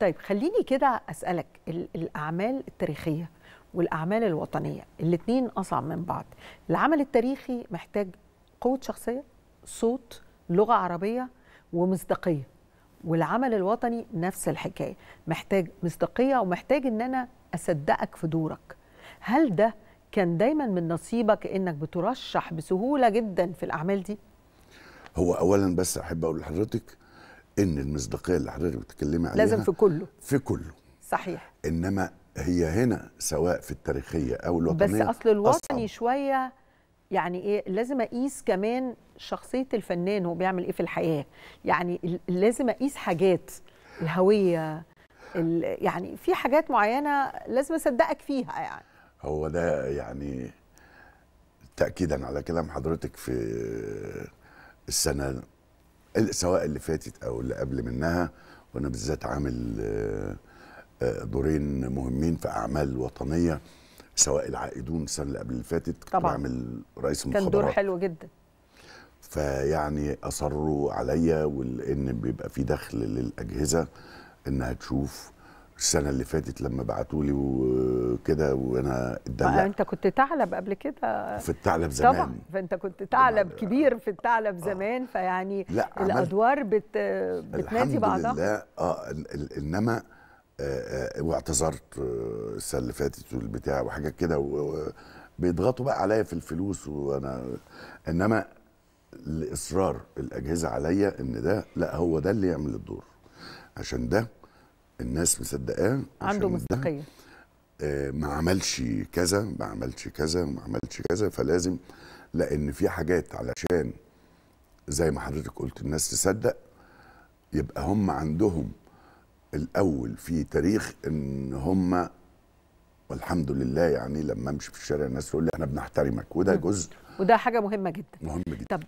طيب خليني كده اسالك الاعمال التاريخيه والاعمال الوطنيه الاثنين اصعب من بعض العمل التاريخي محتاج قوه شخصيه صوت لغه عربيه ومصداقيه والعمل الوطني نفس الحكايه محتاج مصداقيه ومحتاج ان انا اصدقك في دورك هل ده كان دايما من نصيبك انك بترشح بسهوله جدا في الاعمال دي هو اولا بس احب اقول لحضرتك ان المصداقيه اللي حضرتك بتتكلمي عليها لازم في كله في كله صحيح انما هي هنا سواء في التاريخيه او الوطنيه بس اصل الوطني أصعب. شويه يعني ايه لازم اقيس كمان شخصيه الفنان هو بيعمل ايه في الحياه يعني لازم اقيس حاجات الهويه يعني في حاجات معينه لازم اصدقك فيها يعني هو ده يعني تاكيدا على كلام حضرتك في السنه سواء اللي فاتت او اللي قبل منها وانا بالذات عامل آه، آه، دورين مهمين في اعمال وطنيه سواء العائدون السنه اللي قبل اللي فاتت كنت طبعا. بعمل رئيس المخابرات كان دور حلو جدا فيعني اصروا عليا وان بيبقى في دخل للاجهزه انها تشوف السنه اللي فاتت لما بعتولي وكده وانا اتدلع انت كنت ثعلب قبل كده في الثعلب زمان طبعا فانت كنت ثعلب كبير في الثعلب آه. زمان فيعني لا الادوار بت بتنادي بعضها الحمد لله اه انما آه, آه، واعتذرت آه، السنه اللي فاتت والبتاع وحاجات كده بيضغطوا بقى عليا في الفلوس وانا انما الاصرار الاجهزه عليا ان ده لا هو ده اللي يعمل الدور عشان ده الناس مصدقاه عنده مصداقيه آه، ما عملش كذا ما عملش كذا ما عملش كذا فلازم لان في حاجات علشان زي ما حضرتك قلت الناس تصدق يبقى هم عندهم الاول في تاريخ ان هم والحمد لله يعني لما امشي في الشارع الناس تقول لي احنا بنحترمك وده جزء وده حاجه مهمه جدا مهم جدا طب